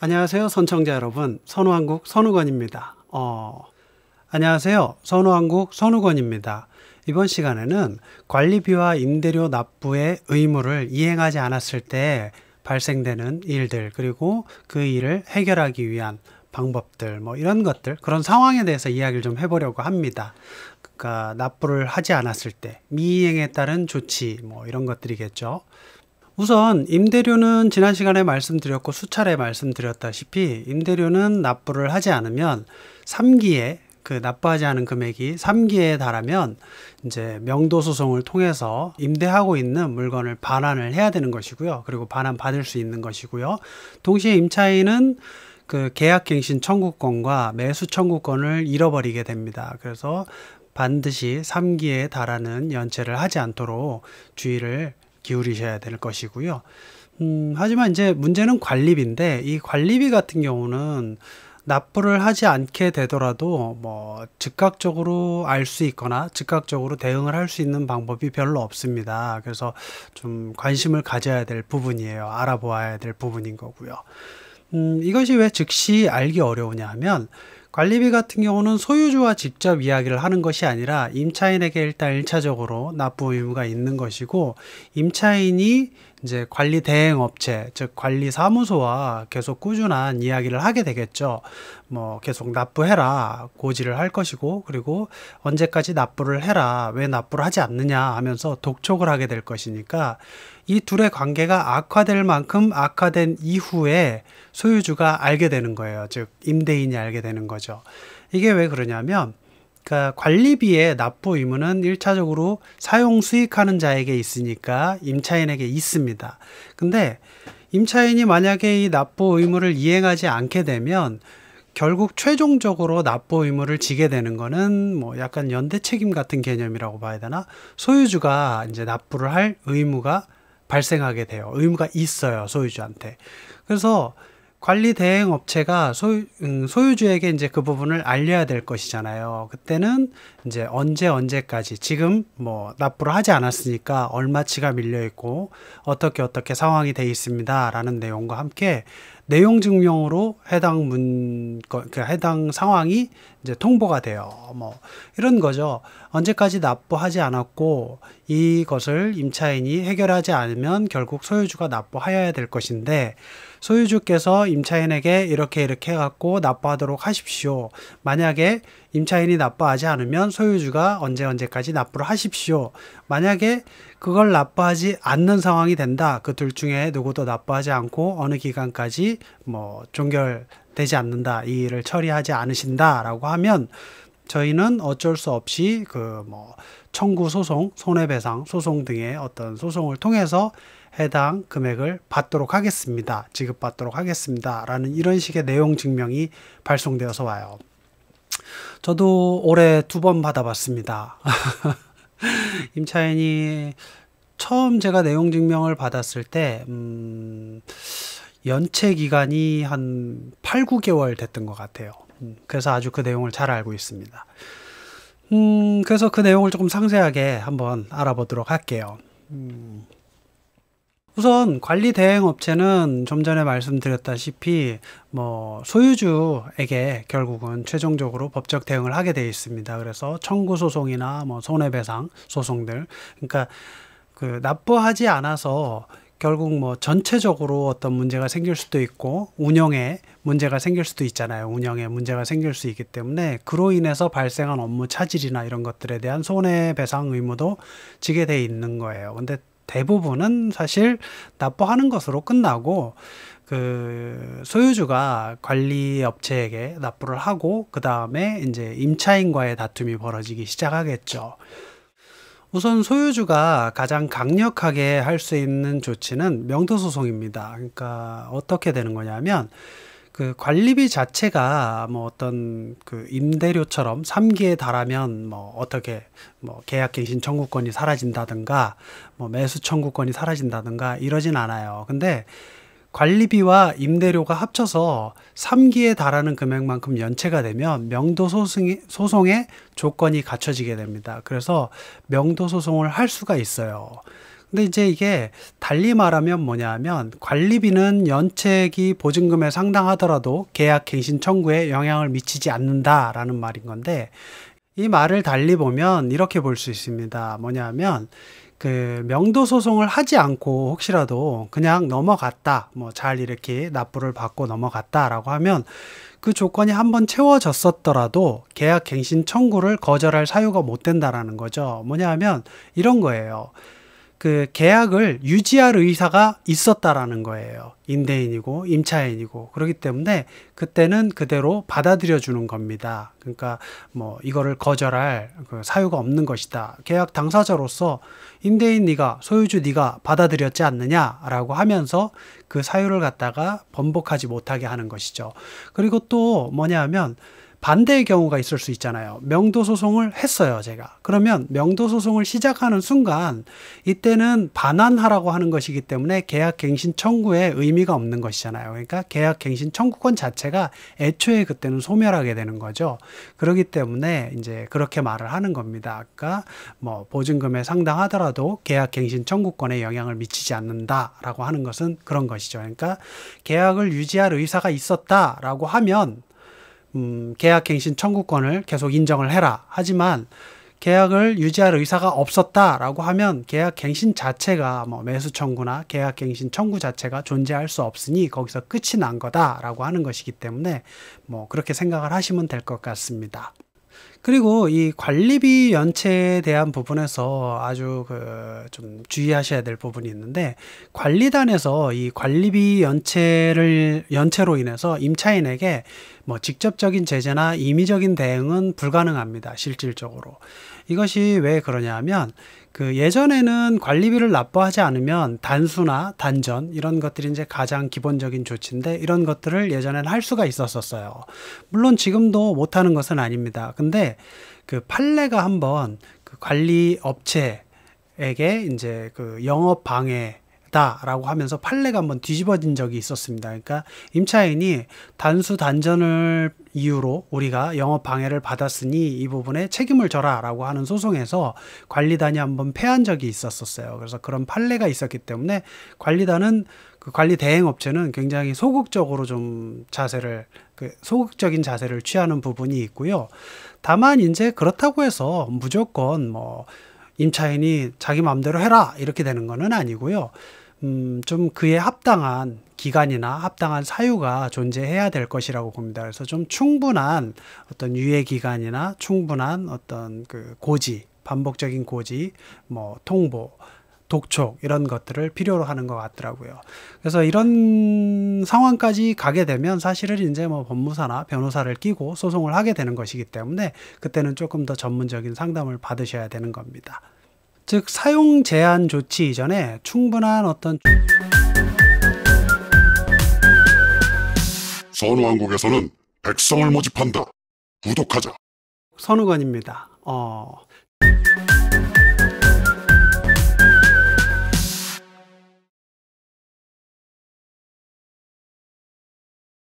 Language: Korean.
안녕하세요, 선청자 여러분. 선우한국 선우건입니다. 어, 안녕하세요, 선우한국 선우건입니다. 이번 시간에는 관리비와 임대료 납부의 의무를 이행하지 않았을 때 발생되는 일들 그리고 그 일을 해결하기 위한 방법들 뭐 이런 것들 그런 상황에 대해서 이야기를 좀 해보려고 합니다. 그러니까 납부를 하지 않았을 때 미이행에 따른 조치 뭐 이런 것들이겠죠. 우선 임대료는 지난 시간에 말씀드렸고 수차례 말씀드렸다시피 임대료는 납부를 하지 않으면 3기에 그 납부하지 않은 금액이 3기에 달하면 이제 명도 소송을 통해서 임대하고 있는 물건을 반환을 해야 되는 것이고요. 그리고 반환 받을 수 있는 것이고요. 동시에 임차인은 그 계약갱신 청구권과 매수 청구권을 잃어버리게 됩니다. 그래서 반드시 3기에 달하는 연체를 하지 않도록 주의를 기울이셔야 될 것이고요. 음, 하지만 이제 문제는 관리비인데 이 관리비 같은 경우는 납부를 하지 않게 되더라도 뭐 즉각적으로 알 수 있거나 즉각적으로 대응을 할 수 있는 방법이 별로 없습니다. 그래서 좀 관심을 가져야 될 부분이에요. 알아보아야 될 부분인 거고요. 음, 이것이 왜 즉시 알기 어려우냐 하면 관리비 같은 경우는 소유주와 직접 이야기를 하는 것이 아니라 임차인에게 일단 일차적으로 납부 의무가 있는 것이고 임차인이 이제 관리 대행 업체, 즉 관리 사무소와 계속 꾸준한 이야기를 하게 되겠죠. 뭐 계속 납부해라 고지를 할 것이고 그리고 언제까지 납부를 해라 왜 납부를 하지 않느냐 하면서 독촉을 하게 될 것이니까 이 둘의 관계가 악화될 만큼 악화된 이후에 소유주가 알게 되는 거예요. 즉 임대인이 알게 되는 거죠. 이게 왜 그러냐면 그러니까 관리비의 납부 의무는 일차적으로 사용 수익하는 자에게 있으니까 임차인에게 있습니다. 근데 임차인이 만약에 이 납부 의무를 이행하지 않게 되면 결국 최종적으로 납부 의무를 지게 되는 거는 뭐 약간 연대 책임 같은 개념이라고 봐야 되나? 소유주가 이제 납부를 할 의무가 발생하게 돼요. 의무가 있어요, 소유주한테. 그래서 관리 대행 업체가 소유, 음, 소유주에게 이제 그 부분을 알려야 될 것이잖아요. 그때는 이제 언제 언제까지 지금 뭐 납부를 하지 않았으니까 얼마치가 밀려 있고 어떻게 어떻게 상황이 돼 있습니다라는 내용과 함께 내용 증명으로 해당 문, 그 해당 상황이 이제 통보가 돼요. 뭐, 이런 거죠. 언제까지 납부하지 않았고, 이것을 임차인이 해결하지 않으면 결국 소유주가 납부하여야 될 것인데, 소유주께서 임차인에게 이렇게 이렇게 해갖고 납부하도록 하십시오. 만약에 임차인이 납부하지 않으면 소유주가 언제 언제까지 납부를 하십시오. 만약에 그걸 나빠하지 않는 상황이 된다. 그 둘 중에 누구도 나빠하지 않고 어느 기간까지 뭐 종결되지 않는다. 이 일을 처리하지 않으신다라고 하면 저희는 어쩔 수 없이 그 뭐 청구 소송, 손해배상 소송 등의 어떤 소송을 통해서 해당 금액을 받도록 하겠습니다. 지급받도록 하겠습니다. 라는 이런 식의 내용 증명이 발송되어서 와요. 저도 올해 두 번 받아봤습니다. 임차인이 처음 제가 내용 증명을 받았을 때, 음, 연체 기간이 한 8, 9개월 됐던 것 같아요. 음, 그래서 아주 그 내용을 잘 알고 있습니다. 음, 그래서 그 내용을 조금 상세하게 한번 알아보도록 할게요. 음. 우선 관리 대행 업체는 좀 전에 말씀드렸다시피 뭐 소유주에게 결국은 최종적으로 법적 대응을 하게 되어 있습니다. 그래서 청구 소송이나 뭐 손해배상 소송들 그러니까 그 납부하지 않아서 결국 뭐 전체적으로 어떤 문제가 생길 수도 있고 운영에 문제가 생길 수도 있잖아요. 운영에 문제가 생길 수 있기 때문에 그로 인해서 발생한 업무 차질이나 이런 것들에 대한 손해배상 의무도 지게 돼 있는 거예요. 근데 대부분은 사실 납부하는 것으로 끝나고 그 소유주가 관리 업체에게 납부를 하고 그 다음에 이제 임차인과의 다툼이 벌어지기 시작하겠죠. 우선 소유주가 가장 강력하게 할 수 있는 조치는 명도소송입니다. 그러니까 어떻게 되는 거냐면 그 관리비 자체가 뭐 어떤 그 임대료처럼 3기에 달하면 뭐 어떻게 뭐 계약갱신 청구권이 사라진다든가 뭐 매수 청구권이 사라진다든가 이러진 않아요. 근데 관리비와 임대료가 합쳐서 3기에 달하는 금액만큼 연체가 되면 명도 소송이, 소송의 조건이 갖춰지게 됩니다. 그래서 명도 소송을 할 수가 있어요. 근데 이제 이게 달리 말하면 뭐냐면 관리비는 연체기 보증금에 상당하더라도 계약 갱신 청구에 영향을 미치지 않는다라는 말인 건데 이 말을 달리 보면 이렇게 볼 수 있습니다. 뭐냐면 그 명도 소송을 하지 않고 혹시라도 그냥 넘어갔다 뭐 잘 이렇게 납부를 받고 넘어갔다라고 하면 그 조건이 한번 채워졌었더라도 계약 갱신 청구를 거절할 사유가 못 된다라는 거죠 뭐냐 하면 이런 거예요 그 계약을 유지할 의사가 있었다라는 거예요. 임대인이고 임차인이고 그렇기 때문에 그때는 그대로 받아들여 주는 겁니다. 그러니까 뭐 이거를 거절할 그 사유가 없는 것이다. 계약 당사자로서 임대인 네가 소유주 네가 받아들였지 않느냐라고 하면서 그 사유를 갖다가 번복하지 못하게 하는 것이죠. 그리고 또 뭐냐면 반대의 경우가 있을 수 있잖아요. 명도 소송을 했어요, 제가. 그러면 명도 소송을 시작하는 순간 이때는 반환하라고 하는 것이기 때문에 계약갱신 청구에 의미가 없는 것이잖아요. 그러니까 계약갱신 청구권 자체가 애초에 그때는 소멸하게 되는 거죠. 그렇기 때문에 이제 그렇게 말을 하는 겁니다. 아까 그러니까 뭐 보증금에 상당하더라도 계약갱신 청구권에 영향을 미치지 않는다라고 하는 것은 그런 것이죠. 그러니까 계약을 유지할 의사가 있었다라고 하면 음, 계약갱신 청구권을 계속 인정을 해라. 하지만 계약을 유지할 의사가 없었다라고 하면 계약갱신 자체가 뭐 매수 청구나 계약갱신 청구 자체가 존재할 수 없으니 거기서 끝이 난 거다라고 하는 것이기 때문에 뭐 그렇게 생각을 하시면 될 것 같습니다. 그리고 이 관리비 연체에 대한 부분에서 아주 그 좀 주의하셔야 될 부분이 있는데 관리단에서 이 관리비 연체를 연체로 인해서 임차인에게 뭐 직접적인 제재나 임의적인 대응은 불가능합니다. 실질적으로. 이것이 왜 그러냐면 그 예전에는 관리비를 납부하지 않으면 단수나 단전 이런 것들이 이제 가장 기본적인 조치인데 이런 것들을 예전엔 할 수가 있었었어요. 물론 지금도 못하는 것은 아닙니다. 근데 그 판례가 한번 그 관리 업체에게 이제 그 영업 방해 있다라고 하면서 판례가 한번 뒤집어진 적이 있었습니다. 그러니까 임차인이 단수 단전을 이유로 우리가 영업 방해를 받았으니 이 부분에 책임을 져라라고 하는 소송에서 관리단이 한번 패한 적이 있었었어요. 그래서 그런 판례가 있었기 때문에 관리단은 그 관리 대행 업체는 굉장히 소극적으로 좀 자세를 그 소극적인 자세를 취하는 부분이 있고요. 다만 이제 그렇다고 해서 무조건 뭐 임차인이 자기 마음대로 해라 이렇게 되는 거는 아니고요. 음, 좀 그에 합당한 기간이나 합당한 사유가 존재해야 될 것이라고 봅니다. 그래서 좀 충분한 어떤 유예 기간이나 충분한 어떤 그 고지, 반복적인 고지, 뭐 통보, 독촉 이런 것들을 필요로 하는 것 같더라고요. 그래서 이런 상황까지 가게 되면 사실은 이제 뭐 법무사나 변호사를 끼고 소송을 하게 되는 것이기 때문에 그때는 조금 더 전문적인 상담을 받으셔야 되는 겁니다. 즉 사용 제한 조치 이전에 충분한 어떤 선왕국에서는 우 백성을 모집한다. 구독하자. 선우관입니다. 어...